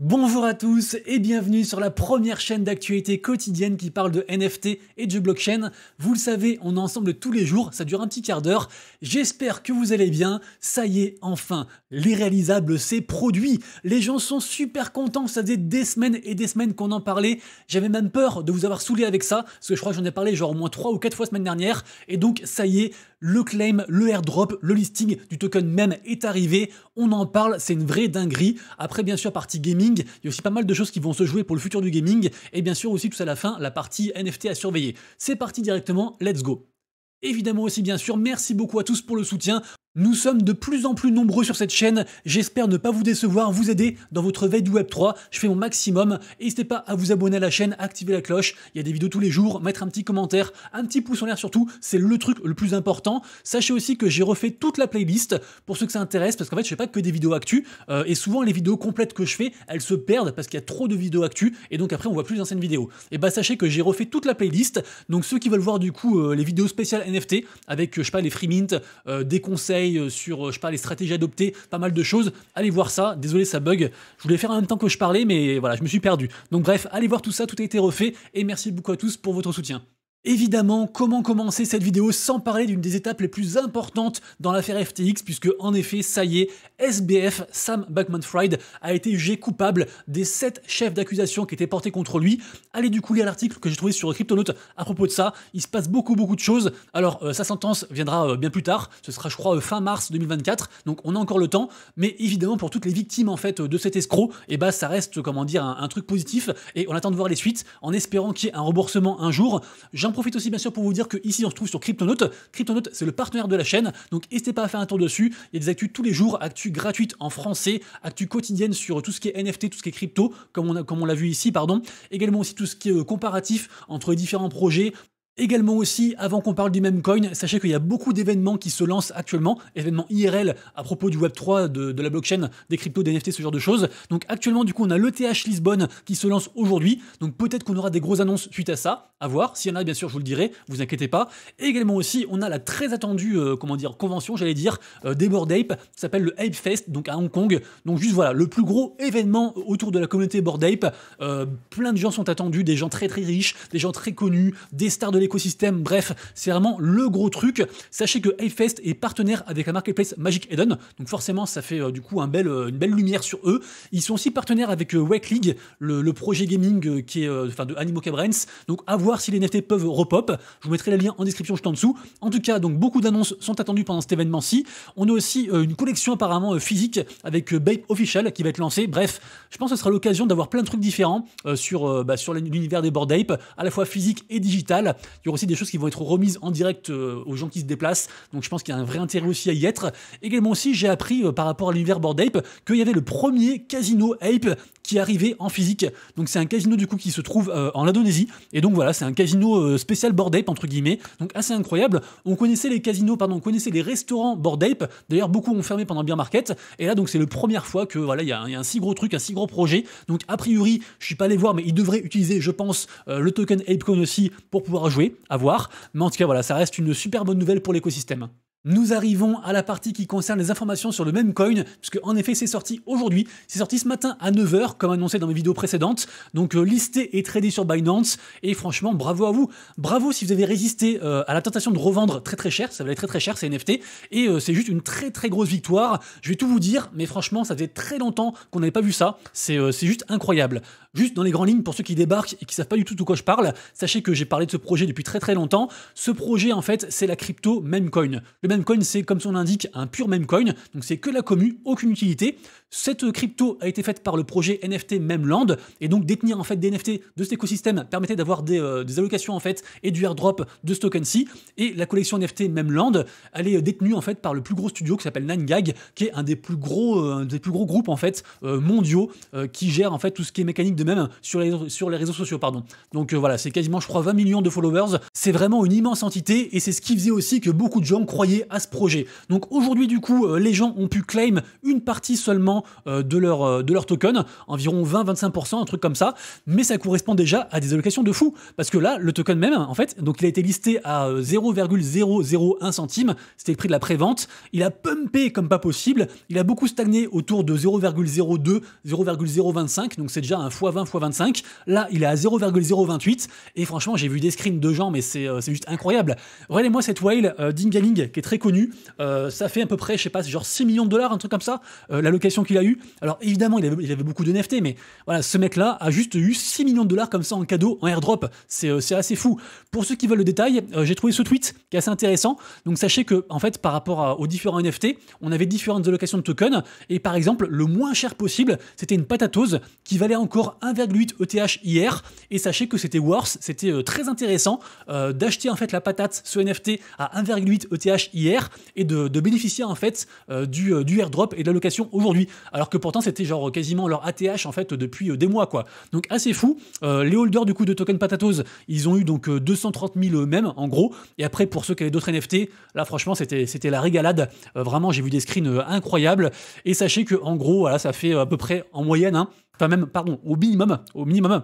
Bonjour à tous et bienvenue sur la première chaîne d'actualité quotidienne qui parle de NFT et de blockchain. Vous le savez, on est ensemble tous les jours, ça dure un petit quart d'heure. J'espère que vous allez bien. Ça y est, enfin, l'irréalisable s'est produit. Les gens sont super contents, ça faisait des semaines et des semaines qu'on en parlait. J'avais même peur de vous avoir saoulé avec ça, parce que je crois que j'en ai parlé genre au moins 3 ou 4 fois semaine dernière. Et donc, ça y est, le claim, le airdrop, le listing du token même est arrivé. On en parle, c'est une vraie dinguerie. Après, bien sûr, partie gaming, il y a aussi pas mal de choses qui vont se jouer pour le futur du gaming. Et bien sûr, aussi tout à la fin, la partie NFT à surveiller. C'est parti directement, let's go. Évidemment aussi, bien sûr, merci beaucoup à tous pour le soutien. Nous sommes de plus en plus nombreux sur cette chaîne, j'espère ne pas vous décevoir, vous aider dans votre veille du Web 3, je fais mon maximum, n'hésitez pas à vous abonner à la chaîne, activer la cloche, il y a des vidéos tous les jours, mettre un petit commentaire, un petit pouce en l'air surtout, c'est le truc le plus important. Sachez aussi que j'ai refait toute la playlist pour ceux que ça intéresse, parce qu'en fait je fais pas que des vidéos actu, euh, et souvent les vidéos complètes que je fais, elles se perdent parce qu'il y a trop de vidéos actu, et donc après on voit plus d'anciennes vidéos. Et bah sachez que j'ai refait toute la playlist, donc ceux qui veulent voir du coup euh, les vidéos spéciales NFT, avec euh, je sais pas les free mint, des conseils, euh, sur, euh, je les stratégies adoptées, pas mal de choses. Allez voir ça. Désolé, ça bug. Je voulais faire en même temps que je parlais, mais voilà, je me suis perdu. Donc bref, allez voir tout ça, tout a été refait. Et merci beaucoup à tous pour votre soutien. Évidemment, comment commencer cette vidéo sans parler d'une des étapes les plus importantes dans l'affaire FTX, puisque en effet, ça y est, SBF, Sam Backman-Fried, a été jugé coupable des 7 chefs d'accusation qui étaient portés contre lui. Allez du coup lire l'article que j'ai trouvé sur CryptoNote à propos de ça, il se passe beaucoup beaucoup de choses. Alors, euh, sa sentence viendra euh, bien plus tard, ce sera je crois euh, fin mars 2024, donc on a encore le temps, mais évidemment pour toutes les victimes en fait de cet escroc, et eh ben, ça reste, comment dire, un, truc positif, et on attend de voir les suites, en espérant qu'il y ait un remboursement un jour. J'en profite aussi bien sûr pour vous dire que ici on se trouve sur CryptoNote. CryptoNote c'est le partenaire de la chaîne, donc n'hésitez pas à faire un tour dessus. Il y a des actus tous les jours, actus gratuites en français, actus quotidiennes sur tout ce qui est NFT, tout ce qui est crypto, comme on, comme on l'a vu ici, pardon. Également aussi tout ce qui est euh, comparatif entre les différents projets, Également aussi, avant qu'on parle du même coin, sachez qu'il y a beaucoup d'événements qui se lancent actuellement, événements IRL à propos du Web3, de, la blockchain, des cryptos, des NFT, ce genre de choses. Donc actuellement, du coup, on a l'ETH Lisbonne qui se lance aujourd'hui. Donc peut-être qu'on aura des grosses annonces suite à ça, à voir. S'il y en a, bien sûr, je vous le dirai, vous inquiétez pas. Et également aussi, on a la très attendue, euh, comment dire, convention, j'allais dire, euh, des Bored Ape, s'appelle le Ape Fest, donc à Hong Kong. Donc juste voilà, le plus gros événement autour de la communauté Bored Ape. Euh, plein de gens sont attendus, des gens très très riches, des gens très connus, des stars de l'économie Bref, c'est vraiment le gros truc. Sachez que Apefest est partenaire avec la marketplace Magic Eden, donc forcément ça fait euh, du coup euh, une belle lumière sur eux. Ils sont aussi partenaires avec euh, Wake League, le, projet gaming qui est enfin de Animo Cabrens. Donc à voir si les NFT peuvent repop. Je vous mettrai les lien en description juste en dessous. En tout cas, donc beaucoup d'annonces sont attendues pendant cet événement-ci. On a aussi une collection apparemment physique avec Bape Official qui va être lancée. Bref, je pense que ce sera l'occasion d'avoir plein de trucs différents bah, sur, l'univers des Bored Ape, à la fois physique et digital. Il y aura aussi des choses qui vont être remises en direct euh, aux gens qui se déplacent. Donc je pense qu'il y a un vrai intérêt aussi à y être. Également aussi, j'ai appris euh, par rapport à l'univers Bored Ape qu'il y avait le premier casino Ape qui arrivait en physique. Donc c'est un casino du coup qui se trouve euh, en Indonésie. Et donc voilà, c'est un casino spécial Bored Ape entre guillemets. Donc assez incroyable. On connaissait les casinos, pardon, on connaissait les restaurants Bored Ape. D'ailleurs, beaucoup ont fermé pendant Beer Market. Et là, donc c'est la première fois que voilà, il y, a un si gros truc, un si gros projet. Donc a priori, je suis pas allé voir, mais ils devraient utiliser, je pense, le token ApeCoin aussi pour pouvoir jouer à voir. Mais en tout cas, voilà, ça reste une super bonne nouvelle pour l'écosystème. Nous arrivons à la partie qui concerne les informations sur le même coin, puisque en effet c'est sorti aujourd'hui, c'est sorti ce matin à 9h, comme annoncé dans mes vidéos précédentes, donc euh, listé et tradé sur Binance, et franchement bravo à vous, bravo si vous avez résisté euh, à la tentation de revendre très très cher, ça valait très très cher c'est NFT, et euh, c'est juste une très très grosse victoire, je vais tout vous dire, mais franchement ça faisait très longtemps qu'on n'avait pas vu ça, c'est juste incroyable. Juste dans les grandes lignes, pour ceux qui débarquent et qui savent pas du tout de quoi je parle, sachez que j'ai parlé de ce projet depuis très très longtemps, ce projet en fait c'est la crypto Memecoin. Le coin, c'est comme son indique un pur meme coin, donc c'est que la commu, aucune utilité. Cette crypto a été faite par le projet NFT Memland et donc détenir en fait des NFT de cet écosystème permettait d'avoir euh, des, allocations en fait et du airdrop de ce token Et la collection NFT Memland, elle est euh, détenue en fait par le plus gros studio qui s'appelle Gag, qui est un des plus gros, euh, des plus gros groupes en fait mondiaux qui gère en fait tout ce qui est mécanique de même sur les, sur les réseaux sociaux. Pardon. Donc voilà, c'est quasiment je crois 20 millions de followers. C'est vraiment une immense entité et c'est ce qui faisait aussi que beaucoup de gens croyaient à ce projet. Donc aujourd'hui du coup, les gens ont pu claim une partie seulement euh, de, leur, euh, de leur token, environ 20-25%, un truc comme ça, mais ça correspond déjà à des allocations de fou, parce que là, le token même, en fait, donc il a été listé à 0,001 euh, centime, c'était le prix de la prévente, il a pumpé comme pas possible, il a beaucoup stagné autour de 0,02, 0,025, donc c'est déjà un x20, x25, là, il est à 0,028, et franchement, j'ai vu des screens de gens, mais c'est juste incroyable. Regardez-moi cette whale d'Ingaling, qui est très connue, ça fait à peu près, je sais pas, genre 6 millions de dollars, un truc comme ça, l'allocation qu'il a eu. Alors évidemment, il avait, avait beaucoup de NFT, mais voilà, ce mec-là a juste eu 6 millions de dollars comme ça en cadeau, en airdrop. C'est euh, assez fou. Pour ceux qui veulent le détail, euh, j'ai trouvé ce tweet qui est assez intéressant. Donc sachez que, en fait, par rapport aux différents NFT, on avait différentes allocations de tokens. Et par exemple, le moins cher possible, c'était une patatose qui valait encore 1,8 ETH hier. Et sachez que c'était worse, c'était euh, très intéressant d'acheter en fait la patate, ce NFT, à 1,8 ETH hier et de, bénéficier en fait du, du airdrop et de l'allocation aujourd'hui alors que pourtant c'était genre quasiment leur ATH en fait depuis euh, des mois quoi. Donc assez fou. Euh, les holders du coup de token Patatos, ils ont eu donc 230 euh, 000 eux-mêmes en gros. Et après pour ceux qui avaient d'autres NFT, là franchement c'était la régalade. vraiment j'ai vu des screens incroyables. Et sachez que en gros voilà ça fait à peu près en moyenne, hein, enfin même pardon au minimum, au minimum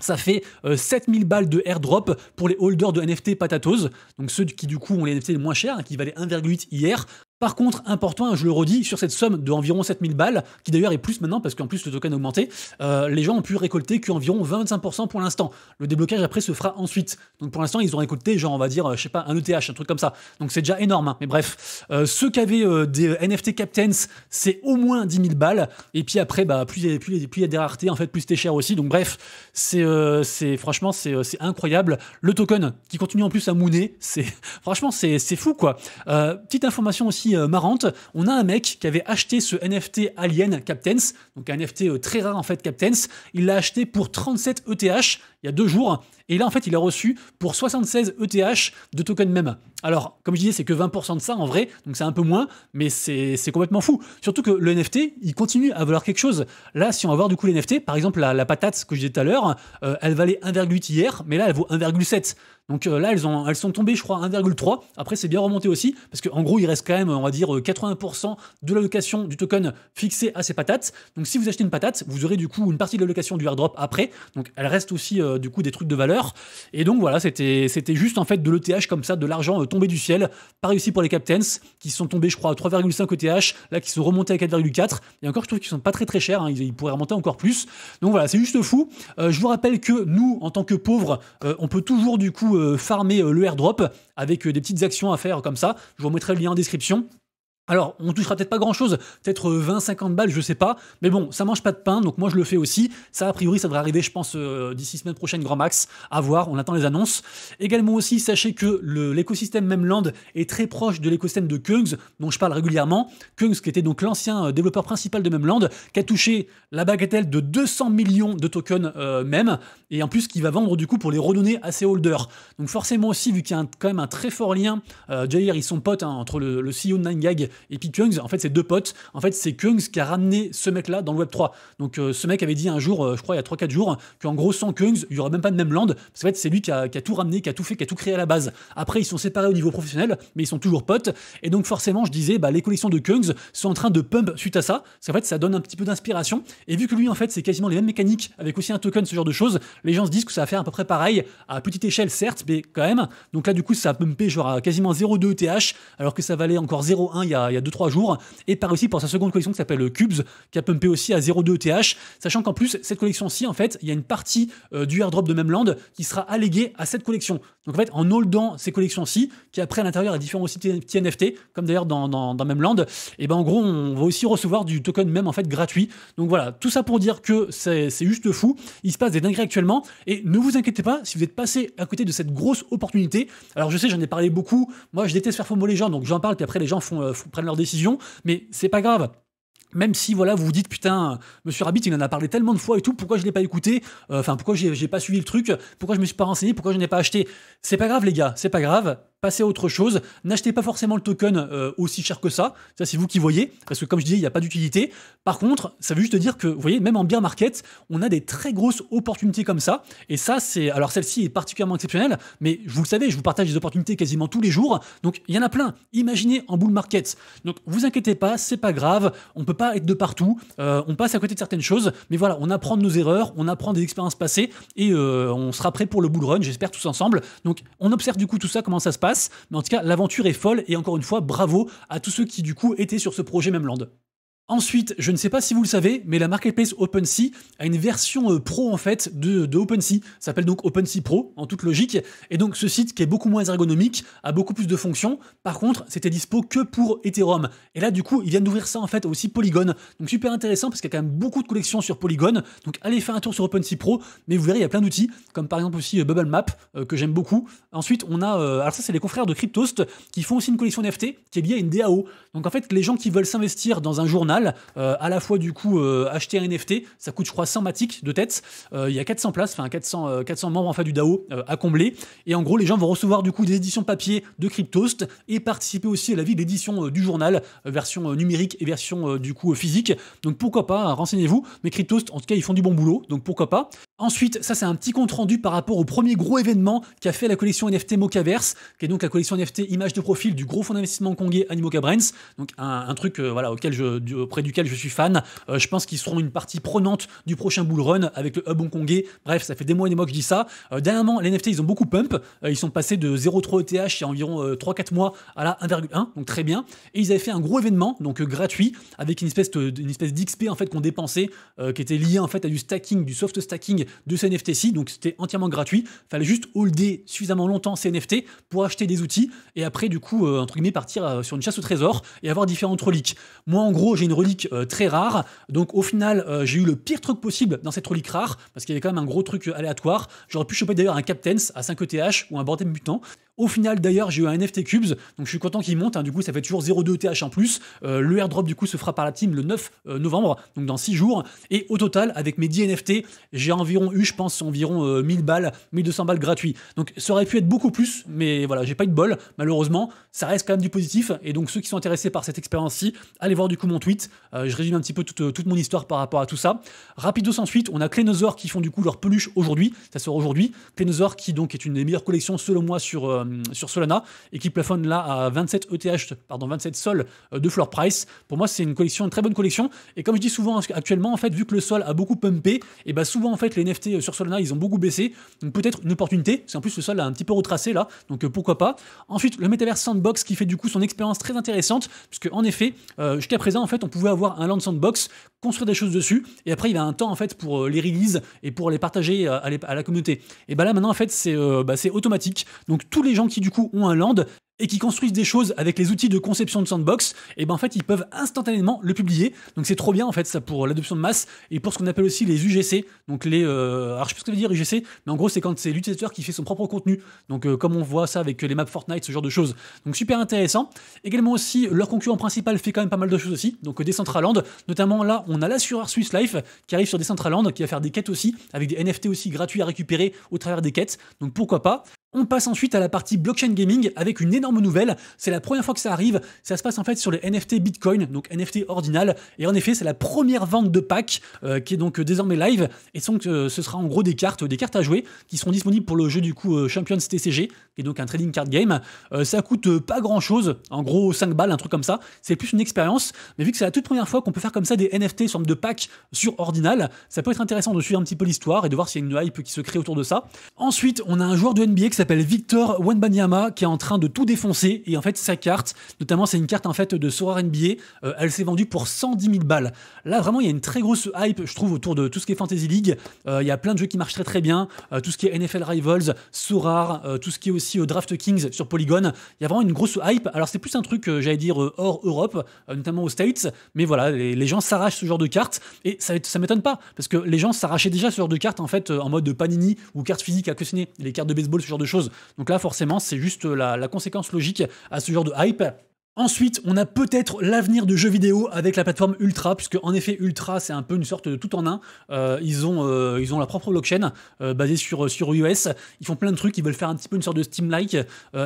ça fait 7000 balles de airdrop pour les holders de NFT Patatos, donc ceux qui du coup ont les NFT les moins chers, hein, qui valaient 1,8 hier. Par contre, important, je le redis, sur cette somme de environ 7000 balles, qui d'ailleurs est plus maintenant parce qu'en plus le token a augmenté, euh, les gens ont pu récolter qu'environ 25% pour l'instant. Le déblocage après se fera ensuite. Donc pour l'instant, ils ont récolté, genre, on va dire, euh, je sais pas, un ETH, un truc comme ça. Donc c'est déjà énorme, hein. mais bref. Euh, ceux qui avaient des NFT Captains, c'est au moins 10 000 balles. Et puis après, bah, plus il y a des raretés, en fait, plus c'était cher aussi. Donc bref, c'est franchement, c'est incroyable. Le token qui continue en plus à mouner, c'est franchement, c'est fou quoi. petite information aussi euh, marrante. On a un mec qui avait acheté ce NFT Alien Captains, donc un NFT euh, très rare en fait Captains. Il l'a acheté pour 37 ETH il y a deux jours. Et là, en fait, il a reçu pour 76 ETH de token même. Alors, comme je disais, c'est que 20% de ça en vrai, donc c'est un peu moins, mais c'est complètement fou. Surtout que le NFT, il continue à valoir quelque chose. Là, si on va voir du coup les par exemple, la, la patate que je disais tout à l'heure, euh, elle valait 1,8 hier, mais là, elle vaut 1,7. Donc euh, là, elles, ont, elles sont tombées, je crois, à 1,3. Après, c'est bien remonté aussi, parce qu'en gros, il reste quand même, on va dire, 80% euh, de l'allocation du token fixée à ces patates. Donc si vous achetez une patate, vous aurez du coup une partie de l'allocation du airdrop après. Donc elle reste aussi euh, du coup des trucs de valeur. Et donc voilà, c'était juste en fait de l'ETH comme ça, de l'argent euh, tombé du ciel. pas réussi pour les Captains, qui sont tombés, je crois, à 3,5 ETH, là qui sont remontés à 4,4. Et encore, je trouve qu'ils sont pas très très chers, hein. ils, pourraient remonter encore plus. Donc voilà, c'est juste fou. Euh, je vous rappelle que nous, en tant que pauvres, on peut toujours du coup farmer le airdrop avec des petites actions à faire comme ça. Je vous remettrai le lien en description. Alors, on touchera peut-être pas grand-chose, peut-être 20-50 euh, balles, je sais pas. Mais bon, ça mange pas de pain, donc moi je le fais aussi. Ça, a priori, ça devrait arriver, je pense, euh, d'ici semaine prochaine, grand max. À voir, on attend les annonces. Également aussi, sachez que l'écosystème Memeland est très proche de l'écosystème de Kungs, dont je parle régulièrement. Kungs, qui était donc l'ancien euh, développeur principal de Memeland, qui a touché la bagatelle de 200 millions de tokens même, et en plus qui va vendre du coup pour les redonner à ses holders. Donc forcément aussi, vu qu'il y a quand même un très fort lien, euh, ils sont son pote, hein, entre le, CEO de 9 et puis Kungs, en fait, c'est deux potes. En fait, c'est Kungs qui a ramené ce mec-là dans le Web3. Donc, euh, ce mec avait dit un jour, euh, je crois, il y a 3-4 jours, qu'en gros, sans Kungs, il n'y aurait même pas de même land. Parce qu'en fait, c'est lui qui a, tout ramené, qui a tout fait, qui a tout créé à la base. Après, ils sont séparés au niveau professionnel, mais ils sont toujours potes. Et donc, forcément, je disais, bah, les collections de Kungs sont en train de pump suite à ça. Parce qu'en fait, ça donne un petit peu d'inspiration. Et vu que lui, en fait, c'est quasiment les mêmes mécaniques, avec aussi un token, ce genre de choses, les gens se disent que ça va faire à peu près pareil, à petite échelle, certes, mais quand même. Donc là, du coup, ça a pumpé genre à quasiment 0,2 ETH, alors que ça valait encore 0,1 il y a il y a 2-3 jours, et par aussi pour sa seconde collection qui s'appelle euh, Cubes, qui a pumpé aussi à 0,2 e TH, sachant qu'en plus, cette collection-ci, en fait, il y a une partie euh, du airdrop de Memland qui sera alléguée à cette collection. Donc en fait, en holdant ces collections-ci, qui après à l'intérieur a différents aussi NFT, comme d'ailleurs dans, dans, dans Memland, et eh ben en gros, on va aussi recevoir du token même en fait gratuit. Donc voilà, tout ça pour dire que c'est juste fou, il se passe des dingueries actuellement, et ne vous inquiétez pas si vous êtes passé à côté de cette grosse opportunité. Alors je sais, j'en ai parlé beaucoup, moi je déteste faire mot les gens, donc j'en parle, puis après les gens font euh, prennent leurs décisions, mais c'est pas grave. Même si voilà, vous vous dites putain, Monsieur Rabbit, il en a parlé tellement de fois et tout, pourquoi je l'ai pas écouté euh, Enfin, pourquoi j'ai pas suivi le truc Pourquoi je me suis pas renseigné Pourquoi je n'ai pas acheté C'est pas grave les gars, c'est pas grave passez à autre chose. N'achetez pas forcément le token euh, aussi cher que ça. Ça, c'est vous qui voyez. Parce que, comme je disais il n'y a pas d'utilité. Par contre, ça veut juste dire que, vous voyez, même en bear market, on a des très grosses opportunités comme ça. Et ça, c'est. Alors, celle-ci est particulièrement exceptionnelle. Mais vous le savez, je vous partage des opportunités quasiment tous les jours. Donc, il y en a plein. Imaginez en bull market. Donc, vous inquiétez pas, c'est pas grave. On peut pas être de partout. Euh, on passe à côté de certaines choses. Mais voilà, on apprend de nos erreurs. On apprend des expériences passées. Et euh, on sera prêt pour le bull run, j'espère, tous ensemble. Donc, on observe du coup tout ça, comment ça se passe. Mais en tout cas, l'aventure est folle et encore une fois, bravo à tous ceux qui du coup étaient sur ce projet même land Ensuite, je ne sais pas si vous le savez, mais la marketplace OpenSea a une version euh, pro en fait de, OpenSea. Ça s'appelle donc OpenSea Pro en toute logique. Et donc ce site qui est beaucoup moins ergonomique a beaucoup plus de fonctions. Par contre, c'était dispo que pour Ethereum. Et là, du coup, ils viennent d'ouvrir ça en fait aussi Polygon. Donc super intéressant parce qu'il y a quand même beaucoup de collections sur Polygon. Donc allez faire un tour sur OpenSea Pro. Mais vous verrez, il y a plein d'outils comme par exemple aussi euh, Bubble Map euh, que j'aime beaucoup. Ensuite, on a alors ça c'est les confrères de Cryptost qui font aussi une collection NFT qui est liée à une DAO. Donc en fait, les gens qui veulent s'investir dans un journal euh, à la fois, du coup, euh, acheter un NFT, ça coûte, je crois, 100 matiques de tête. Euh, il y a 400 places, enfin 400, 400 membres en du DAO à combler. Et en gros, les gens vont recevoir du coup des éditions papier de Cryptost et participer aussi à la vie d'édition du journal, version numérique et version du coup physique. Donc pourquoi pas, hein, renseignez-vous. Mais Cryptost, en tout cas, ils font du bon boulot, donc pourquoi pas. Ensuite, ça c'est un petit compte rendu par rapport au premier gros événement qu'a fait la collection NFT Mocaverse, qui est donc la collection NFT image de profil du gros fonds d'investissement congé Animoca Brands donc un, truc euh, voilà auquel je, auprès duquel je suis fan. Euh, je pense qu'ils seront une partie prenante du prochain bull run avec le hub hongkongais. Bref, ça fait des mois et des mois que je dis ça. Euh, dernièrement, les NFT ils ont beaucoup pump, ils sont passés de 0,3 ETH il y a environ 3-4 mois à la 1,1, donc très bien. Et ils avaient fait un gros événement donc gratuit avec une espèce espèce d'XP en fait qu'on dépensait, qui était lié en fait à du stacking, du soft stacking de ces NFT-ci, donc c'était entièrement gratuit. Fallait juste holder suffisamment longtemps ces pour acheter des outils et après, du coup, euh, entre guillemets, partir euh, sur une chasse au trésor et avoir différentes reliques. Moi, en gros, j'ai une relique euh, très rare, donc au final, j'ai eu le pire truc possible dans cette relique rare parce qu'il y avait quand même un gros truc aléatoire. J'aurais pu choper d'ailleurs un Captains à 5 ETH ou un bordel mutant. Au final, d'ailleurs, j'ai eu un NFT Cubes, donc je suis content qu'il monte. Hein. du coup, ça fait toujours 0,2 TH en plus. Euh, le airdrop, du coup, se fera par la team le 9 euh, novembre, donc dans 6 jours. Et au total, avec mes 10 NFT, j'ai environ eu, je pense, environ 1000 euh, balles, 1200 balles gratuits. Donc ça aurait pu être beaucoup plus, mais voilà, j'ai pas eu de bol, malheureusement. Ça reste quand même du positif. Et donc ceux qui sont intéressés par cette expérience-ci, allez voir du coup mon tweet. je résume un petit peu toute, mon histoire par rapport à tout ça. Rapidos ensuite, on a Clénosaure qui font du coup leur peluche aujourd'hui. Ça sort aujourd'hui. Clénosaur qui donc est une des meilleures collections selon moi sur, euh, sur Solana et qui plafonne là à 27 ETH, pardon, 27 sols euh, de floor price. Pour moi, c'est une collection, une très bonne collection. Et comme je dis souvent hein, actuellement, en fait, vu que le sol a beaucoup pumpé, et bah souvent en fait les NFT euh, sur Solana ils ont beaucoup baissé. Donc peut-être une opportunité. C'est en plus le sol a un petit peu retracé là, donc pourquoi pas. Ensuite, le Metaverse Sandbox qui fait du coup son expérience très intéressante, puisque en effet, jusqu'à présent en fait on pouvait avoir un land sandbox construire des choses dessus, et après il y a un temps en fait pour euh, les release et pour les partager euh, à, la communauté. Et bah là maintenant en fait euh, bah, c'est automatique. Donc tous les gens qui du coup ont un land, et qui construisent des choses avec les outils de conception de sandbox, et eh ben en fait ils peuvent instantanément le publier. Donc c'est trop bien en fait ça pour l'adoption de masse et pour ce qu'on appelle aussi les UGC. Donc les euh, alors je sais pas ce que veut dire UGC, mais en gros c'est quand c'est l'utilisateur qui fait son propre contenu. Donc euh, comme on voit ça avec les maps Fortnite, ce genre de choses. Donc super intéressant. Également aussi leur concurrent principal fait quand même pas mal de choses aussi. Donc Descentraland, euh, Decentraland, notamment là on a l'assureur Swiss Life qui arrive sur Decentraland qui va faire des quêtes aussi avec des NFT aussi gratuits à récupérer au travers des quêtes. Donc pourquoi pas. On passe ensuite à la partie blockchain gaming avec une énorme nouvelle. C'est la première fois que ça arrive. Ça se passe en fait sur les NFT Bitcoin, donc NFT ordinal. Et en effet, c'est la première vente de pack euh, qui est donc euh, désormais live. Et donc, euh, ce sera en gros des cartes, des cartes à jouer qui seront disponibles pour le jeu du coup Champions TCG, qui est donc un trading card game. ça coûte pas grand chose, en gros 5 balles, un truc comme ça. C'est plus une expérience. Mais vu que c'est la toute première fois qu'on peut faire comme ça des NFT forme de pack sur ordinal, ça peut être intéressant de suivre un petit peu l'histoire et de voir s'il y a une hype qui se crée autour de ça. Ensuite, on a un joueur de NBA s'appelle Victor Wanbanyama qui est en train de tout défoncer et en fait sa carte, notamment c'est une carte en fait de Sora NBA, euh, elle s'est vendue pour 110 000 balles. Là vraiment il y a une très grosse hype je trouve autour de tout ce qui est Fantasy League, euh, il y a plein de jeux qui marchent très très bien, euh, tout ce qui est NFL Rivals, Sorar, tout ce qui est aussi Draft Kings sur Polygon, il y a vraiment une grosse hype, alors c'est plus un truc j'allais dire hors Europe, notamment aux States, mais voilà les, gens s'arrachent ce genre de cartes et ça, ça m'étonne pas parce que les gens s'arrachaient déjà ce genre de cartes en fait en mode panini ou carte physique à que n'est les cartes de baseball, ce genre de donc là, forcément, c'est juste la, conséquence logique à ce genre de hype Ensuite, on a peut-être l'avenir de jeux vidéo avec la plateforme Ultra, puisque en effet, Ultra, c'est un peu une sorte de tout en un. Euh, ils, ont, euh, ils ont leur propre blockchain euh, basée sur, sur US. Ils font plein de trucs, ils veulent faire un petit peu une sorte de Steam-like.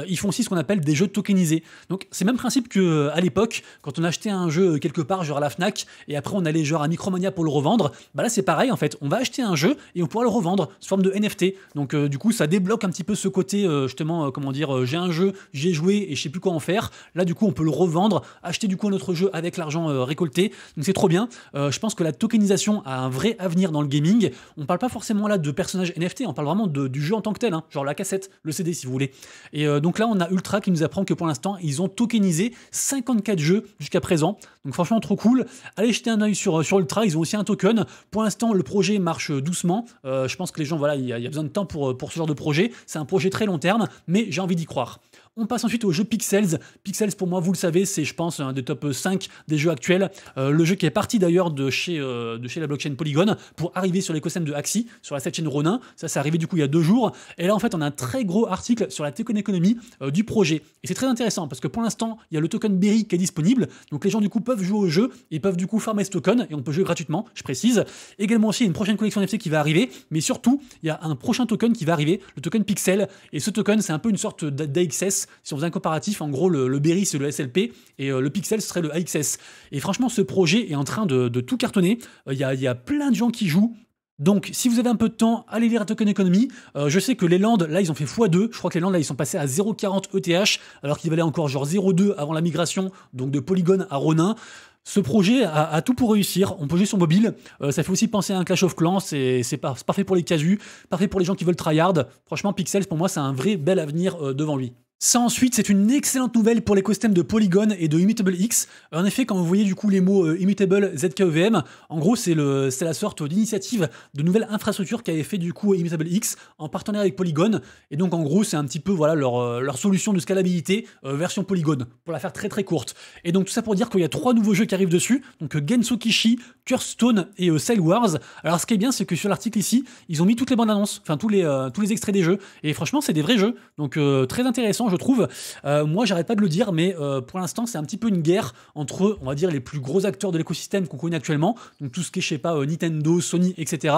ils font aussi ce qu'on appelle des jeux tokenisés. Donc, c'est le même principe qu'à l'époque, quand on achetait un jeu quelque part, genre à la Fnac, et après on allait genre à Micromania pour le revendre. Bah là, c'est pareil en fait. On va acheter un jeu et on pourra le revendre sous forme de NFT. Donc, du coup, ça débloque un petit peu ce côté, justement, comment dire, j'ai un jeu, j'ai joué et je sais plus quoi en faire. Là, du coup, on peut le revendre, acheter du coup un autre jeu avec l'argent euh, récolté. Donc c'est trop bien. Euh, je pense que la tokenisation a un vrai avenir dans le gaming. On parle pas forcément là de personnages NFT, on parle vraiment du jeu en tant que tel, hein. genre la cassette, le CD si vous voulez. Et euh, donc là, on a Ultra qui nous apprend que pour l'instant, ils ont tokenisé 54 jeux jusqu'à présent. Donc franchement, trop cool. Allez jeter un oeil sur, sur Ultra, ils ont aussi un token. Pour l'instant, le projet marche doucement. je pense que les gens, voilà, il y, a besoin de temps pour, pour ce genre de projet. C'est un projet très long terme, mais j'ai envie d'y croire. On passe ensuite au jeu Pixels. Pixels, pour moi, vous le savez, c'est, je pense, un des top 5 des jeux actuels. Euh, le jeu qui est parti d'ailleurs de, chez euh, de chez la blockchain Polygon pour arriver sur l'écosystème de Axie, sur la chaîne Ronin. Ça, c'est arrivé du coup il y a deux jours. Et là, en fait, on a un très gros article sur la token économie euh, du projet. Et c'est très intéressant parce que pour l'instant, il y a le token Berry qui est disponible. Donc les gens, du coup, peuvent jouer au jeu. et peuvent, du coup, farmer ce token et on peut jouer gratuitement, je précise. Également aussi, une prochaine collection NFT qui va arriver. Mais surtout, il y a un prochain token qui va arriver, le token Pixel. Et ce token, c'est un peu une sorte d'AXS si on faisait un comparatif, en gros, le, Berry, c'est le SLP et euh, le Pixel, ce serait le AXS. Et franchement, ce projet est en train de, tout cartonner. Euh, il y, a, plein de gens qui jouent. Donc, si vous avez un peu de temps, allez lire à token economy. Euh, je sais que les Landes, là, ils ont fait x2. Je crois que les Landes, là, ils sont passés à 0,40 ETH, alors qu'il valait encore genre 0,2 avant la migration, donc de Polygon à Ronin. Ce projet a, tout pour réussir. On peut jouer sur mobile. ça fait aussi penser à un Clash of Clans. C'est pas parfait pour les casus, parfait pour les gens qui veulent tryhard. Franchement, Pixel pour moi, c'est un vrai bel avenir devant lui. Ça ensuite, c'est une excellente nouvelle pour l'écosystème de Polygon et de Immutable X. En effet, quand vous voyez du coup les mots euh, Immutable ZKEVM, en gros c'est la sorte d'initiative de nouvelle infrastructure qu'avait fait du coup Immutable X en partenariat avec Polygon. Et donc en gros c'est un petit peu voilà leur, euh, solution de scalabilité euh, version Polygon, pour la faire très très courte. Et donc tout ça pour dire qu'il y a trois nouveaux jeux qui arrivent dessus, donc Gensokichi, Kishi, Curstone et Cell Wars. Alors ce qui est bien c'est que sur l'article ici, ils ont mis toutes les bandes annonces, enfin tous les, tous les extraits des jeux. Et franchement c'est des vrais jeux, donc très intéressant je trouve. Euh, moi, j'arrête pas de le dire, mais euh, pour l'instant, c'est un petit peu une guerre entre, on va dire, les plus gros acteurs de l'écosystème qu'on connaît actuellement, donc tout ce qui est, je sais pas, euh, Nintendo, Sony, etc.,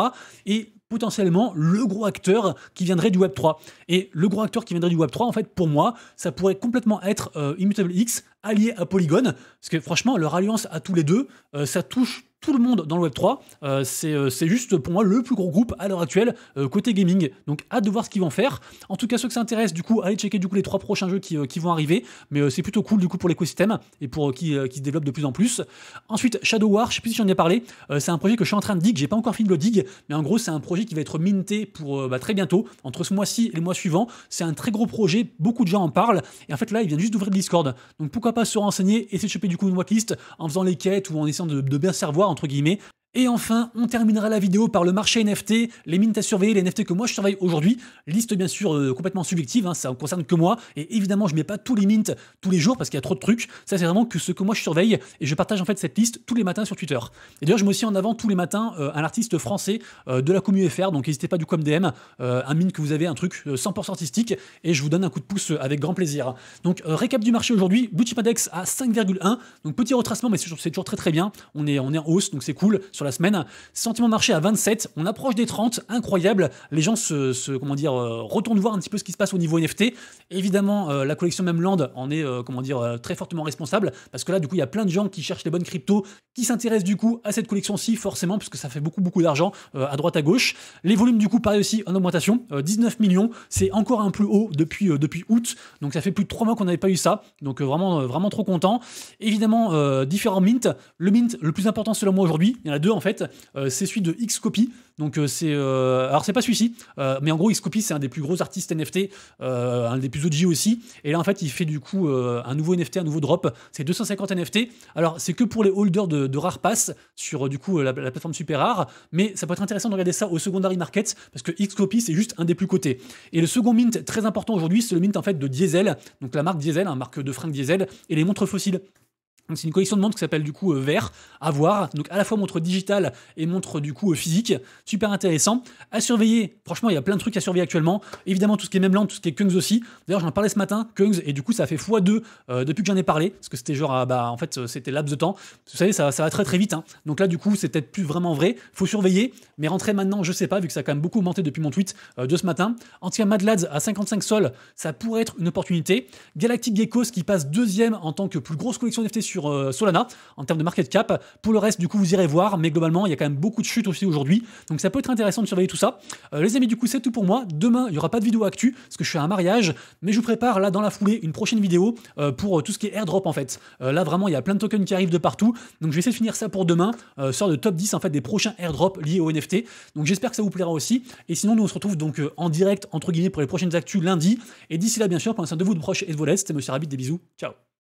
et potentiellement le gros acteur qui viendrait du Web3. Et le gros acteur qui viendrait du Web3, en fait, pour moi, ça pourrait complètement être Immutable X allié à Polygon, parce que franchement, leur alliance à tous les deux, ça touche tout le monde dans le Web3. Euh, euh, c'est juste pour moi le plus gros groupe à l'heure actuelle euh, côté gaming. Donc hâte de voir ce qu'ils vont faire. En tout cas, ceux que ça intéresse, du coup, allez checker du coup les trois prochains jeux qui, vont arriver. Mais c'est plutôt cool du coup pour l'écosystème et pour qui, qui, se développe de plus en plus. Ensuite, Shadow War, je sais plus si j'en ai parlé. c'est un projet que je suis en train de dig. J'ai pas encore fini de le dig, mais en gros, c'est un projet qui va être minté pour bah, très bientôt, entre ce mois-ci et les mois suivants C'est un très gros projet. Beaucoup de gens en parlent. Et en fait, là, il vient juste d'ouvrir le Discord. Donc pourquoi pas se renseigner, et s'échapper choper du coup une watchlist en faisant les quêtes ou en essayant de, de bien savoir entre guillemets, et enfin, on terminera la vidéo par le marché NFT, les mines à surveiller, les NFT que moi je surveille aujourd'hui. Liste bien sûr euh, complètement subjective, hein, ça ne concerne que moi. Et évidemment, je mets pas tous les mints tous les jours parce qu'il y a trop de trucs. Ça, c'est vraiment que ce que moi je surveille. Et je partage en fait cette liste tous les matins sur Twitter. Et d'ailleurs, je mets aussi en avant tous les matins euh, un artiste français euh, de la commu FR. Donc n'hésitez pas du coup à me DM, un mint que vous avez, un truc 100% artistique. Et je vous donne un coup de pouce avec grand plaisir. Donc récap du marché aujourd'hui, Blue Index à 5,1. Donc petit retracement, mais c'est toujours très très bien. On est, on est en hausse, donc c'est cool la semaine. Sentiment de marché à 27, on approche des 30, incroyable. Les gens se, comment dire, euh, retournent voir un petit peu ce qui se passe au niveau NFT. Évidemment, euh, la collection même Land en est euh, comment dire, très fortement responsable parce que là, du coup, il y a plein de gens qui cherchent les bonnes cryptos, qui s'intéressent du coup à cette collection-ci, forcément, parce ça fait beaucoup, beaucoup d'argent à droite, à gauche. Les volumes, du coup, pareil aussi en augmentation, 19 millions. C'est encore un plus haut depuis, depuis août. Donc, ça fait plus de 3 mois qu'on n'avait pas eu ça. Donc, vraiment, vraiment trop content. Évidemment, différents mint Le mint le plus important selon moi aujourd'hui, il y en a deux en fait, euh, c'est celui de Xcopy. Donc euh, c'est euh, alors c'est pas celui-ci, mais en gros Xcopy c'est un des plus gros artistes NFT, un des plus OG aussi. Et là en fait il fait du coup un nouveau NFT, un nouveau drop. C'est 250 NFT. Alors c'est que pour les holders de, rare rares sur du coup la, plateforme super rare, mais ça peut être intéressant de regarder ça au secondary market parce que Xcopy c'est juste un des plus cotés. Et le second mint très important aujourd'hui c'est le mint en fait de Diesel, donc la marque Diesel, un hein, marque de fringues Diesel et les montres fossiles. C'est une collection de montres qui s'appelle du coup euh, Vert, à voir, donc à la fois montre digitale et montre du coup euh, physique, super intéressant, à surveiller, franchement il y a plein de trucs à surveiller actuellement, évidemment tout ce qui est même blanc tout ce qui est Kungs aussi, d'ailleurs j'en parlais ce matin, Kungs, et du coup ça fait x2 euh, depuis que j'en ai parlé, parce que c'était genre, ah, bah en fait c'était laps de temps, vous savez ça, va très très vite, hein. donc là du coup c'est peut-être plus vraiment vrai, faut surveiller, mais rentrer maintenant je sais pas, vu que ça a quand même beaucoup augmenté depuis mon tweet de ce matin, Antia Madlads à 55 sols, ça pourrait être une opportunité, Galactic Geckos qui passe deuxième en tant que plus grosse collection sur sur euh, Solana en termes de market cap. Pour le reste, du coup, vous irez voir, mais globalement, il y a quand même beaucoup de chutes aussi aujourd'hui. Donc ça peut être intéressant de surveiller tout ça. Euh, les amis, du coup, c'est tout pour moi. Demain, il n'y aura pas de vidéo actu parce que je suis à un mariage, mais je vous prépare là dans la foulée une prochaine vidéo euh, pour tout ce qui est airdrop en fait. là, vraiment, il y a plein de tokens qui arrivent de partout. Donc je vais essayer de finir ça pour demain, sort de top 10 en fait des prochains airdrops liés au NFT. Donc j'espère que ça vous plaira aussi. Et sinon, nous on se retrouve donc en direct entre guillemets pour les prochaines actus lundi. Et d'ici là, bien sûr, pour l'instant de vous, de proches et de vos laisse. C'était Monsieur Rabbit, des bisous. Ciao